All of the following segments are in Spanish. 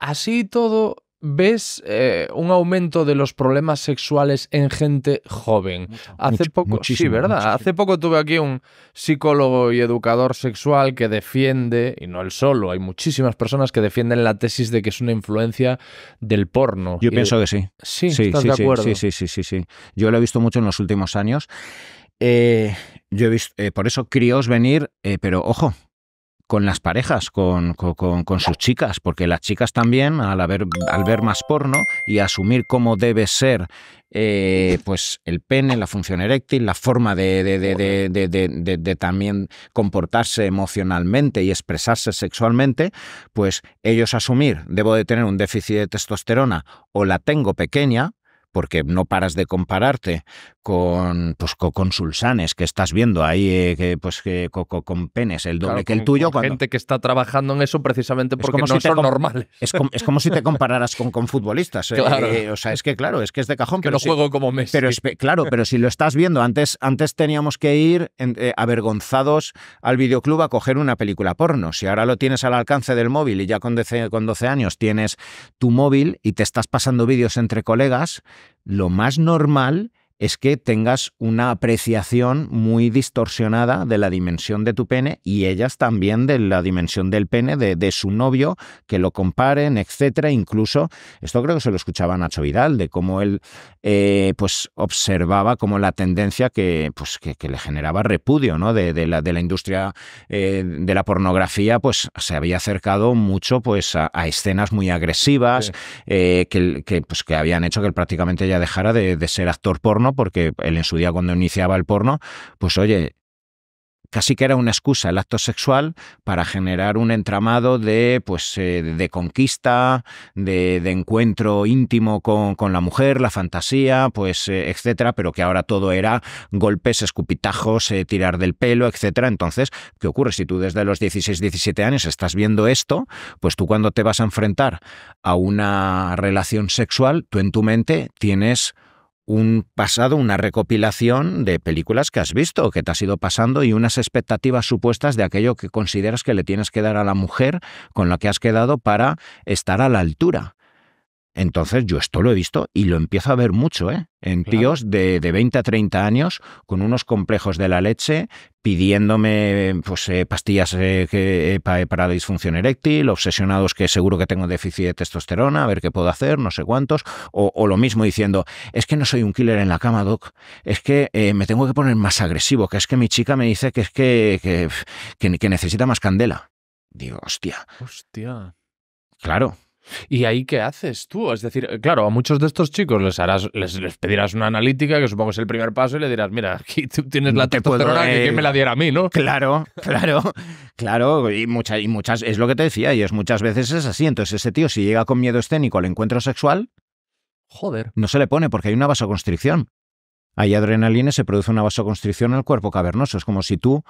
Así todo, ves eh, un aumento de los problemas sexuales en gente joven. Hace poco, sí, ¿verdad? Hace poco tuve aquí un psicólogo y educador sexual que defiende, y no él solo, hay muchísimas personas que defienden la tesis de que es una influencia del porno. Yo pienso que sí. Sí, sí, ¿estás sí, de acuerdo? sí, sí, sí, sí, Yo lo he visto mucho en los últimos años. Eh, yo he visto, eh, por eso críos venir, pero ojo, con las parejas, con, sus chicas, porque las chicas también, al, al ver más porno y asumir cómo debe ser eh, pues el pene, la función eréctil, la forma de, de, también comportarse emocionalmente y expresarse sexualmente, pues ellos asumir, debo de tener un déficit de testosterona o la tengo pequeña porque no paras de compararte con, pues, con, sulsanes que estás viendo ahí, eh, que, pues, que, con, penes, el doble que el tuyo. Con Gente que está trabajando en eso precisamente porque es son normales. Es como, si te compararas con, futbolistas. Eh, eh, o sea, es que claro, es que es de cajón. Que pero juego como mes. Pero claro, pero si lo estás viendo, antes, antes teníamos que ir avergonzados al videoclub a coger una película porno. Si ahora lo tienes al alcance del móvil y ya con con 12 años tienes tu móvil y te estás pasando vídeos entre colegas, lo más normal es que tengas una apreciación muy distorsionada de la dimensión de tu pene y ellas también de la dimensión del pene de, su novio, que lo comparen, etcétera. Incluso, esto creo que se lo escuchaba Nacho Vidal, de cómo él eh, pues observaba como la tendencia que, pues, que, le generaba repudio ¿no? de, la, de la industria eh, de la pornografía, pues se había acercado mucho pues, a, escenas muy agresivas, eh, que, pues, que habían hecho que él prácticamente ya dejara de ser actor porno porque él en su día cuando iniciaba el porno, pues oye, casi que era una excusa el acto sexual para generar un entramado de, pues, eh, de conquista, de, encuentro íntimo con, la mujer, la fantasía, pues, eh, etcétera, pero que ahora todo era golpes, escupitajos, eh, tirar del pelo, etcétera. Entonces, ¿qué ocurre? Si tú desde los 16, 17 años estás viendo esto, pues tú cuando te vas a enfrentar a una relación sexual, tú en tu mente tienes un pasado, una recopilación de películas que has visto, que te has ido pasando y unas expectativas supuestas de aquello que consideras que le tienes que dar a la mujer con la que has quedado para estar a la altura. Entonces yo esto lo he visto y lo empiezo a ver mucho, ¿eh? En tíos de, de, 20 a 30 años con unos complejos de la leche pidiéndome pues, eh, pastillas eh, eh, para disfunción eréctil, obsesionados que seguro que tengo déficit de testosterona, a ver qué puedo hacer, no sé cuántos, o, lo mismo diciendo, es que no soy un killer en la cama, doc, es que me tengo que poner más agresivo, que es que mi chica me dice que es que, que, que, que necesita más candela. Digo, hostia. Hostia. Claro, ¿Y ahí qué haces tú? Es decir, eh, claro, a muchos de estos chicos les harás, les, les pedirás una analítica, que supongo que es el primer paso, y le dirás, mira, aquí tú tienes la te puedo, que, eh, que me la diera a mí, ¿no? Claro, claro, claro, y muchas, y muchas, es lo que te decía, y es muchas veces es así. Entonces, ese tío, si llega con miedo escénico al encuentro sexual, joder. No se le pone porque hay una vasoconstricción. Hay adrenalina y se produce una vasoconstricción en el cuerpo cavernoso. Es como si tú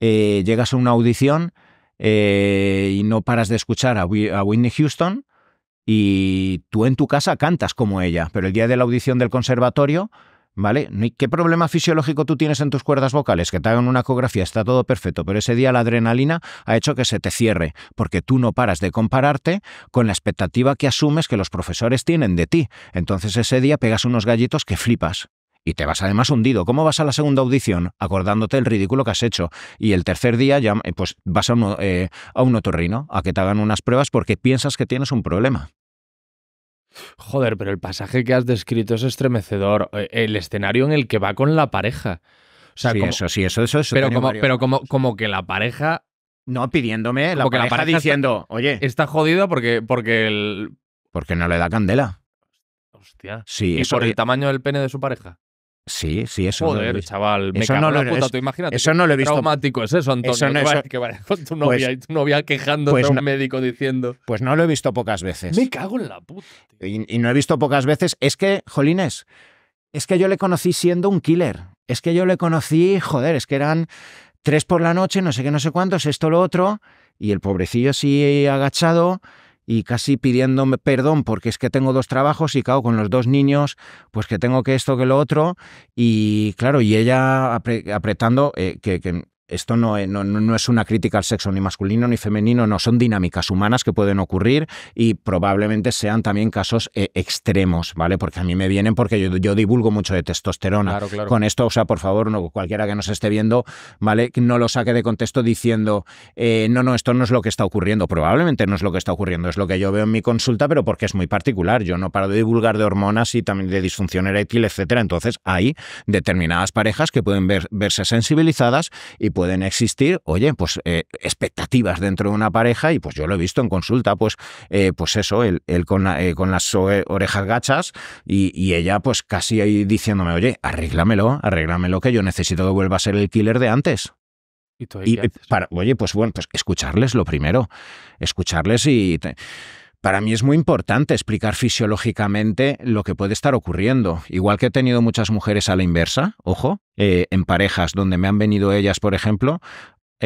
eh, llegas a una audición eh, y no paras de escuchar a, Whitney Houston y tú en tu casa cantas como ella, pero el día de la audición del conservatorio ¿vale? ¿Qué problema fisiológico tú tienes en tus cuerdas vocales? Que te hagan una ecografía, está todo perfecto, pero ese día la adrenalina ha hecho que se te cierre, porque tú no paras de compararte con la expectativa que asumes que los profesores tienen de ti. Entonces ese día pegas unos gallitos que flipas y te vas además hundido. ¿Cómo vas a la segunda audición? Acordándote el ridículo que has hecho. Y el tercer día ya eh, pues vas a un, eh, a otorrino a que te hagan unas pruebas porque piensas que tienes un problema. Joder, pero el pasaje que has descrito es estremecedor. Eh, el escenario en el que va con la pareja. sí, eso, sí, eso, eso, Pero, como, pero como, como que la pareja. No, pidiéndome, la, pareja, la pareja diciendo, oye. Está jodido porque, porque el. Porque no le da candela. Hostia. Sí, ¿Y por el tamaño del pene de su pareja? Sí, sí, eso. Joder, no lo he chaval, me eso no lo, la puta, tú imagínate. Eso no lo he visto. Traumático es eso, Antonio. Eso no, es eso, que vaya con tu pues novia y tu novia pues a un médico diciendo. Pues no lo he visto pocas veces. Me cago en la puta. Y, y, no he visto pocas veces. Es que, Jolines, es que yo le conocí siendo un killer. Es que yo le conocí, joder, es que eran tres por la noche, no sé qué, no sé cuántos, esto, lo otro. Y el pobrecillo así agachado y casi pidiéndome perdón porque es que tengo dos trabajos y cago con los dos niños, pues que tengo que esto, que lo otro, y claro, y ella apretando, eh, que, esto no, no, es una crítica al sexo ni masculino ni femenino, no, son dinámicas humanas que pueden ocurrir y probablemente sean también casos eh, extremos, ¿vale? Porque a mí me vienen porque yo, divulgo mucho de testosterona. Con esto, o sea, por favor, cualquiera que nos esté viendo, ¿vale? No lo saque de contexto diciendo, eh, no, no, esto no es lo que está ocurriendo, probablemente no es lo que está ocurriendo, es lo que yo veo en mi consulta, pero porque es muy particular, yo no paro de divulgar de hormonas y también de disfunción eréctil, etcétera. Entonces, hay determinadas parejas que pueden verse sensibilizadas y pueden existir, oye, pues eh, expectativas dentro de una pareja y pues yo lo he visto en consulta, pues, eh, pues eso, él, eh, con, las orejas gachas y, ella pues casi ahí diciéndome, oye, arréglamelo, arréglamelo que yo necesito que vuelva a ser el killer de antes. Y, para, oye, pues bueno, pues escucharles lo primero, escucharles y... Para mí es muy importante explicar fisiológicamente lo que puede estar ocurriendo. Igual que he tenido muchas mujeres a la inversa, ojo, eh, en parejas donde me han venido ellas, por ejemplo,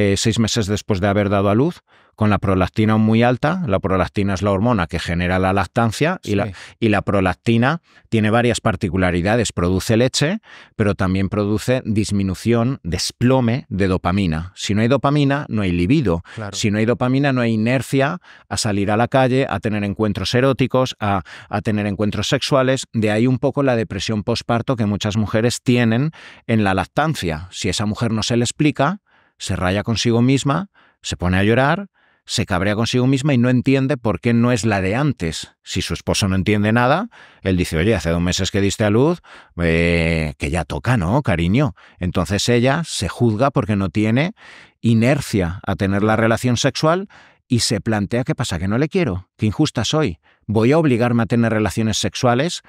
eh, seis meses después de haber dado a luz, con la prolactina muy alta. La prolactina es la hormona que genera la lactancia y, la, y la prolactina tiene varias particularidades. Produce leche, pero también produce disminución, desplome de dopamina. Si no hay dopamina, no hay libido. Si no hay dopamina, no hay inercia a salir a la calle, a tener encuentros eróticos, a, a tener encuentros sexuales. De ahí un poco la depresión postparto que muchas mujeres tienen en la lactancia. Si esa mujer no se le explica, se raya consigo misma, se pone a llorar, se cabrea consigo misma y no entiende por qué no es la de antes. Si su esposo no entiende nada, él dice, oye, hace dos meses que diste a luz, eh, que ya toca, ¿no, cariño? Entonces ella se juzga porque no tiene inercia a tener la relación sexual y se plantea qué pasa, que no le quiero, que injusta soy, voy a obligarme a tener relaciones sexuales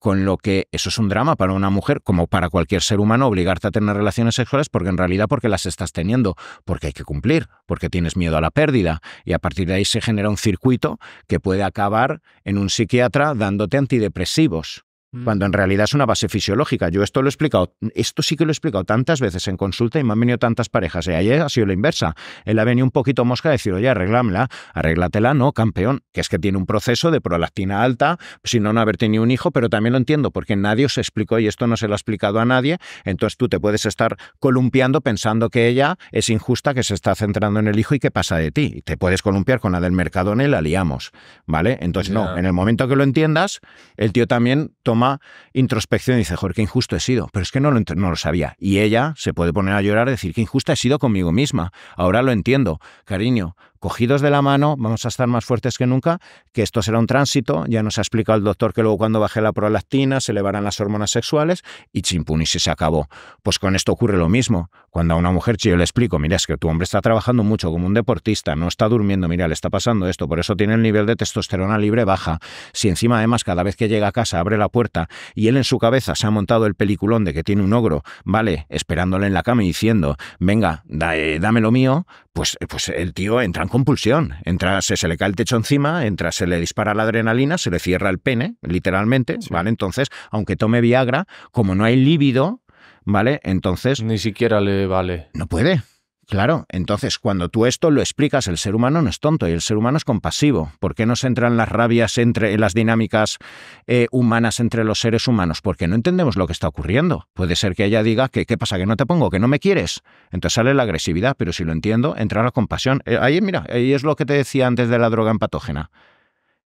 con lo que eso es un drama para una mujer, como para cualquier ser humano, obligarte a tener relaciones sexuales porque en realidad porque las estás teniendo, porque hay que cumplir, porque tienes miedo a la pérdida. Y a partir de ahí se genera un circuito que puede acabar en un psiquiatra dándote antidepresivos Mm. cuando en realidad es una base fisiológica. Yo esto lo he explicado, esto sí que lo he explicado tantas veces en consulta y me han venido tantas parejas. Y ¿eh? ayer ha sido la inversa. Él ha venido un poquito mosca a decir, oye, arreglámela, arréglatela, no, campeón, que es que tiene un proceso de prolactina alta, si no, no haber tenido un hijo, pero también lo entiendo, porque nadie se explicó y esto no se lo ha explicado a nadie. Entonces tú te puedes estar columpiando pensando que ella es injusta, que se está centrando en el hijo y qué pasa de ti. Y Te puedes columpiar con la del Mercadona y la liamos, ¿vale? Entonces, no, en el momento que lo entiendas, el tío también toma introspección y dice, joder, qué injusto he sido, pero es que no lo, no lo sabía. Y ella se puede poner a llorar y decir, qué injusta he sido conmigo misma, ahora lo entiendo, cariño, cogidos de la mano, vamos a estar más fuertes que nunca, que esto será un tránsito, ya nos ha explicado el doctor que luego cuando baje la prolactina se elevarán las hormonas sexuales y chimpun y se acabó. Pues con esto ocurre lo mismo. Cuando a una mujer si yo le explico, mira, es que tu hombre está trabajando mucho como un deportista, no está durmiendo, mira, le está pasando esto, por eso tiene el nivel de testosterona libre baja. Si encima además cada vez que llega a casa abre la puerta y él en su cabeza se ha montado el peliculón de que tiene un ogro, vale, esperándole en la cama y diciendo, venga, eh, dame lo mío, pues, pues el tío entra compulsión. Entra, se, le cae el techo encima, entra, se le dispara la adrenalina, se le cierra el pene, literalmente, ¿vale? Entonces, aunque tome Viagra, como no hay líbido, ¿vale? Entonces... Ni siquiera le vale. No puede. Claro, entonces cuando tú esto lo explicas, el ser humano no es tonto y el ser humano es compasivo. ¿Por qué se entran las rabias entre eh, las dinámicas eh, humanas entre los seres humanos? Porque no entendemos lo que está ocurriendo. Puede ser que ella diga que qué pasa, que no te pongo, que no me quieres. Entonces sale la agresividad, pero si lo entiendo, entra la compasión. Eh, ahí, mira, ahí es lo que te decía antes de la droga empatógena.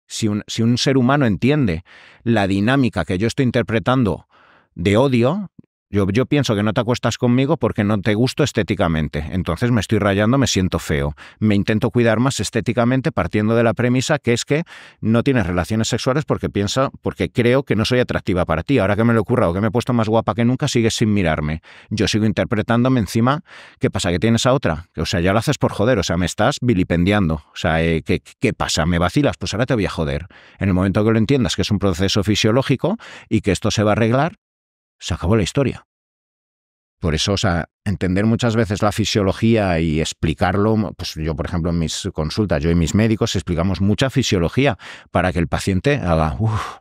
Si si un ser humano entiende la dinámica que yo estoy interpretando de odio, yo, pienso que no te acuestas conmigo porque no te gusto estéticamente. Entonces me estoy rayando, me siento feo. Me intento cuidar más estéticamente partiendo de la premisa que es que no tienes relaciones sexuales porque piensa, porque creo que no soy atractiva para ti. Ahora que me lo he currado, que me he puesto más guapa que nunca, sigues sin mirarme. Yo sigo interpretándome encima. ¿Qué pasa? ¿Que tienes a otra? O sea, ya lo haces por joder. O sea, me estás vilipendiando. O sea, eh, ¿qué, ¿qué pasa? ¿Me vacilas? Pues ahora te voy a joder. En el momento que lo entiendas que es un proceso fisiológico y que esto se va a arreglar, se acabó la historia. Por eso, o sea, entender muchas veces la fisiología y explicarlo, pues yo, por ejemplo, en mis consultas, yo y mis médicos explicamos mucha fisiología para que el paciente haga, uff,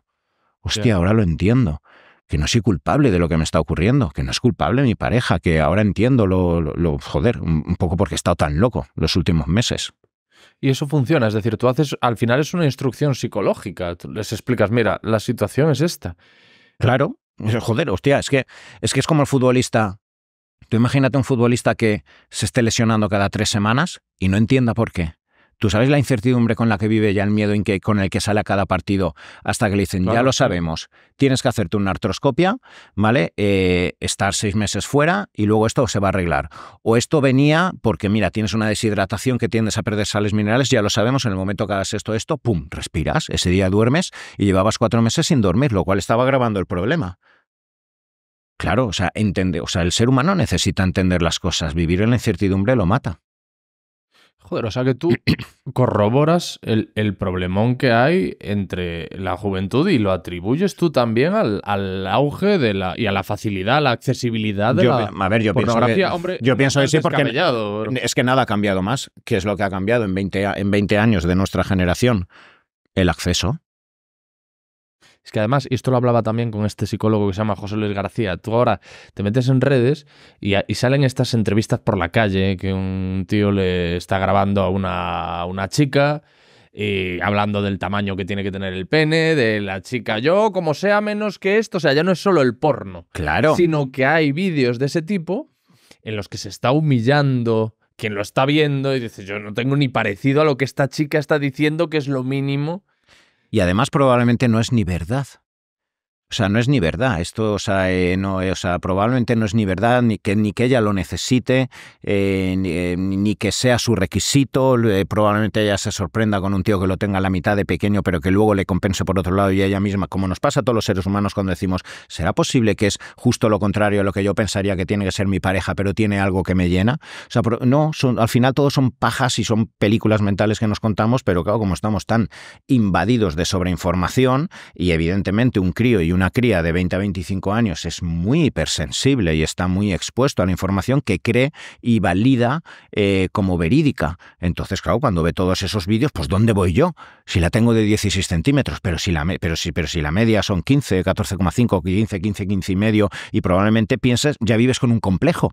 hostia, ahora lo entiendo, que no soy culpable de lo que me está ocurriendo, que no es culpable mi pareja, que ahora entiendo lo, joder, un poco porque he estado tan loco los últimos meses. Y eso funciona, es decir, tú haces, al final es una instrucción psicológica, les explicas, mira, la situación es esta. Claro, Joder, hostia, es que, es que es como el futbolista. Tú imagínate un futbolista que se esté lesionando cada tres semanas y no entienda por qué. Tú sabes la incertidumbre con la que vive ya el miedo con el que sale a cada partido hasta que le dicen, ya lo sabemos, tienes que hacerte una artroscopia, ¿vale? Eh, estar seis meses fuera y luego esto se va a arreglar. O esto venía porque, mira, tienes una deshidratación que tiendes a perder sales minerales, ya lo sabemos, en el momento que hagas esto, esto, pum, respiras, ese día duermes y llevabas cuatro meses sin dormir, lo cual estaba agravando el problema. Claro, o sea, o sea, el ser humano necesita entender las cosas, vivir en la incertidumbre lo mata. Joder, o sea que tú corroboras el, problemón que hay entre la juventud y lo atribuyes tú también al, auge de la y a la facilidad, a la accesibilidad de la a ver, yo Pienso que, hombre, yo pienso sí porque es que nada ha cambiado más. ¿Qué es lo que ha cambiado en 20, en 20 años de nuestra generación? El acceso. Es que además, y esto lo hablaba también con este psicólogo que se llama José Luis García, tú ahora te metes en redes y, salen estas entrevistas por la calle, ¿eh? que un tío le está grabando a una, una chica. Y hablando del tamaño que tiene que tener el pene, de la chica yo, como sea menos que esto, o sea, ya no es solo el porno, claro. sino que hay vídeos de ese tipo en los que se está humillando quien lo está viendo y dice, yo no tengo ni parecido a lo que esta chica está diciendo, que es lo mínimo y además probablemente no es ni verdad. O sea, no es ni verdad. Esto, o sea, eh, no, eh, o probablemente no es ni verdad ni que, ni que ella lo necesite, eh, ni, que sea su requisito. probablemente ella se sorprenda con un tío que lo tenga a la mitad de pequeño, pero que luego le compense por otro lado y ella misma, como nos pasa a todos los seres humanos cuando decimos, ¿será posible que es justo lo contrario a lo que yo pensaría que tiene que ser mi pareja, pero tiene algo que me llena? O sea, no, son, al final todos son pajas y son películas mentales que nos contamos, pero claro, como estamos tan invadidos de sobreinformación y evidentemente un crío y un una cría de 20 a 25 años es muy hipersensible y está muy expuesto a la información que cree y valida eh, como verídica. Entonces, claro, cuando ve todos esos vídeos, pues ¿dónde voy yo? Si la tengo de 16 centímetros, pero si la, pero si, pero si la media son 15, 14,5, 15, 15, 15 y medio, y probablemente pienses, ya vives con un complejo.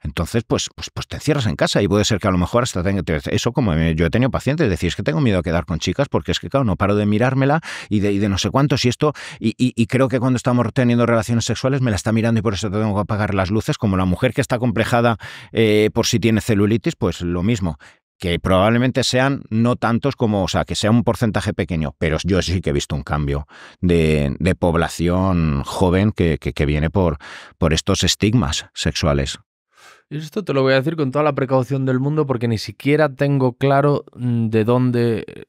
Entonces, pues, pues, pues, te encierras en casa y puede ser que a lo mejor hasta eso como yo he tenido pacientes, es decir, es que tengo miedo a quedar con chicas porque es que, claro, no paro de mirármela y de, no sé cuántos y esto, y, creo que cuando estamos teniendo relaciones sexuales me la está mirando y por eso tengo que apagar las luces, como la mujer que está complejada eh, por si tiene celulitis, pues lo mismo que probablemente sean no tantos como, o sea, que sea un porcentaje pequeño, pero yo sí que he visto un cambio de, población joven que, viene por estos estigmas sexuales. Esto te lo voy a decir con toda la precaución del mundo porque ni siquiera tengo claro mm, de dónde,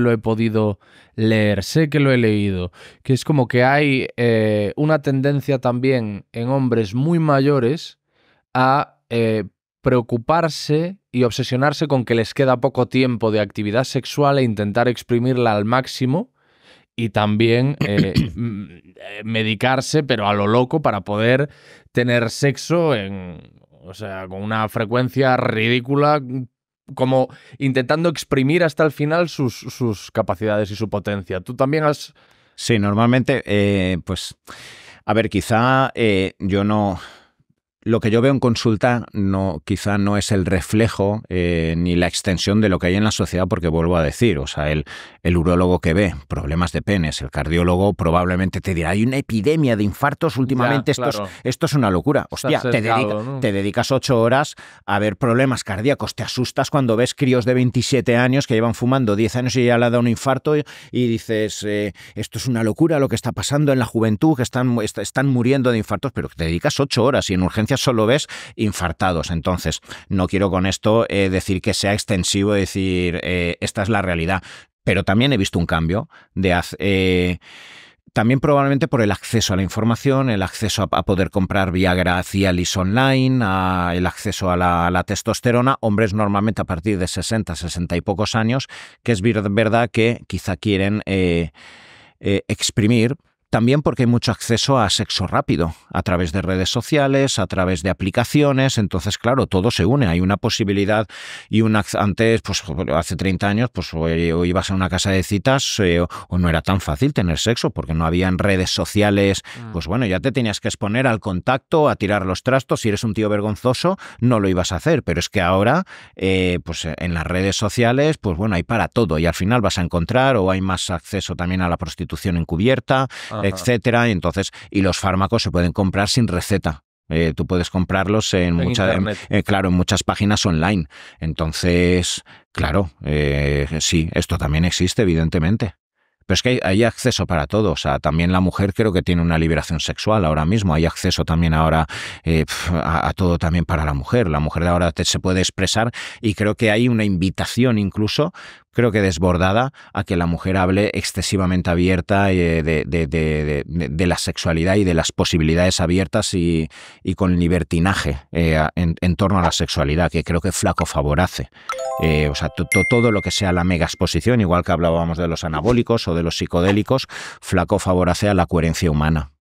lo he podido leer. Sé que lo he leído, que es como que hay eh, una tendencia también en hombres muy mayores a eh, preocuparse y obsesionarse con que les queda poco tiempo de actividad sexual e intentar exprimirla al máximo y también eh, mm, medicarse, pero a lo loco, para poder tener sexo en o sea, con una frecuencia ridícula, como intentando exprimir hasta el final sus, capacidades y su potencia. Tú también has... Sí, normalmente, eh, pues, a ver, quizá eh, yo no lo que yo veo en consulta no, quizá no es el reflejo eh, ni la extensión de lo que hay en la sociedad, porque vuelvo a decir, o sea, el, el urólogo que ve problemas de penes, el cardiólogo probablemente te dirá, hay una epidemia de infartos últimamente, esto, es, esto, es, una locura. Hostia, te, te, dedicas ocho horas a ver problemas cardíacos, te asustas cuando ves críos de 27 años que llevan fumando 10 años y ya le ha dado un infarto y, dices, eh, esto es una locura lo que está pasando en la juventud, que están, están muriendo de infartos, pero te dedicas ocho horas y en urgencia solo ves infartados. Entonces, no quiero con esto eh, decir que sea extensivo, decir, eh, esta es la realidad. Pero también he visto un cambio de... Eh, también probablemente por el acceso a la información, el acceso a, poder comprar Viagra Cialis online, el acceso a la, testosterona, hombres normalmente a partir de 60, 60 y pocos años, que es verdad que quizá quieren exprimir también porque hay mucho acceso a sexo rápido, a través de redes sociales, a través de aplicaciones, entonces claro, todo se une, hay una posibilidad y una antes, pues hace 30 años, pues eh, o, ibas a una casa de citas eh, o, no era tan fácil tener sexo porque no habían redes sociales, mm. pues bueno, ya te tenías que exponer al contacto, a tirar los trastos, si eres un tío vergonzoso no lo ibas a hacer, pero es que ahora eh, pues en las redes sociales, pues bueno, hay para todo y al final vas a encontrar o hay más acceso también a la prostitución encubierta etcétera. Y entonces, y los fármacos se pueden comprar sin receta. Eh, tú puedes comprarlos en, muchas, eh, claro, en muchas páginas online. Entonces, claro, eh, sí, esto también existe, evidentemente. Pero es que hay, acceso para todo. O sea, también la mujer creo que tiene una liberación sexual ahora mismo. Hay acceso también ahora a, todo también para la mujer. La mujer de ahora se puede expresar y creo que hay una invitación incluso creo que desbordada a que la mujer hable excesivamente abierta eh, de, la sexualidad y de las posibilidades abiertas y, y con libertinaje eh, en, torno a la sexualidad, que creo que Flaco favorece. Eh, o sea, todo lo que sea la mega exposición, igual que hablábamos de los anabólicos o de los psicodélicos, Flaco favorece a la coherencia humana.